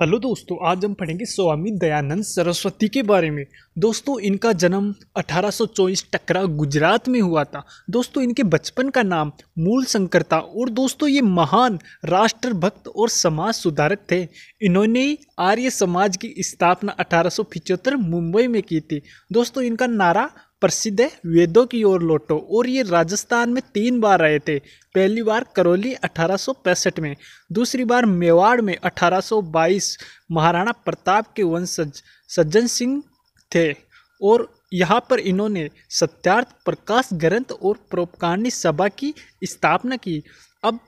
hello दोस्तों आज हम पढ़ेंगे स्वामी दयानंद सरस्वती के बारे में दोस्तों इनका जन्म अठारह टकरा गुजरात में हुआ था दोस्तों इनके बचपन का नाम मूल शंकर था और दोस्तों ये महान राष्ट्रभक्त और समाज सुधारक थे इन्होंने आर्य समाज की स्थापना अठारह मुंबई में की थी दोस्तों इनका नारा प्रसिद्ध है वेदों की ओर लौटो और ये राजस्थान में तीन बार आए थे पहली बार करौली अठारह में दूसरी बार मेवाड़ में 1822 महाराणा प्रताप के वंशज सज्जन सिंह थे और यहाँ पर इन्होंने सत्यार्थ प्रकाश ग्रंथ और प्रोपकारणी सभा की स्थापना की अब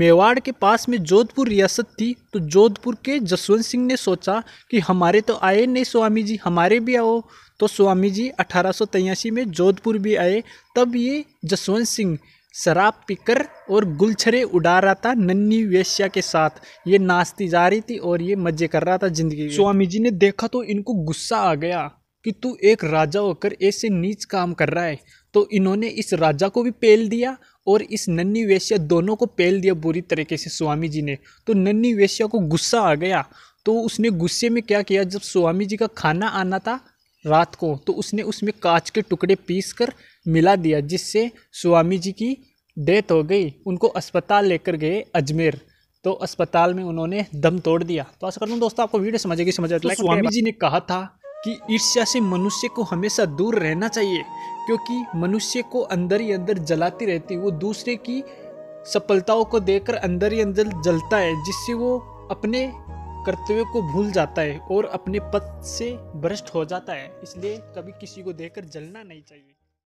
मेवाड़ के पास में जोधपुर रियासत थी तो जोधपुर के जसवंत सिंह ने सोचा कि हमारे तो आए नहीं स्वामी जी हमारे भी आओ तो स्वामी जी अठारह में जोधपुर भी आए तब ये जसवंत सिंह शराब पीकर और गुलछरे उड़ा रहा था नन्नी वेश्या के साथ ये नाचती जा रही थी और ये मजे कर रहा था जिंदगी स्वामी जी ने देखा तो इनको गुस्सा आ गया कि तू एक राजा होकर ऐसे नीच काम कर रहा है तो इन्होंने इस राजा को भी पेल दिया और इस नन्नी वेश्या दोनों को पेल दिया बुरी तरीके से स्वामी जी ने तो नन्नी वेश्या को गुस्सा आ गया तो उसने गुस्से में क्या किया जब स्वामी जी का खाना आना था रात को तो उसने उसमें कांच के टुकड़े पीस कर मिला दिया जिससे स्वामी जी की डेथ हो गई उनको अस्पताल लेकर गए अजमेर तो अस्पताल में उन्होंने दम तोड़ दिया तो आशा करता हूँ दोस्तों आपको वीडियो समझ गई समझ तो स्वामी जी ने कहा था कि ईर्ष्या से मनुष्य को हमेशा दूर रहना चाहिए क्योंकि मनुष्य को अंदर ही अंदर जलाती रहती वो दूसरे की सफलताओं को देखकर अंदर ही अंदर जलता है जिससे वो अपने कर्तव्य को भूल जाता है और अपने पद से भ्रष्ट हो जाता है इसलिए कभी किसी को देखकर जलना नहीं चाहिए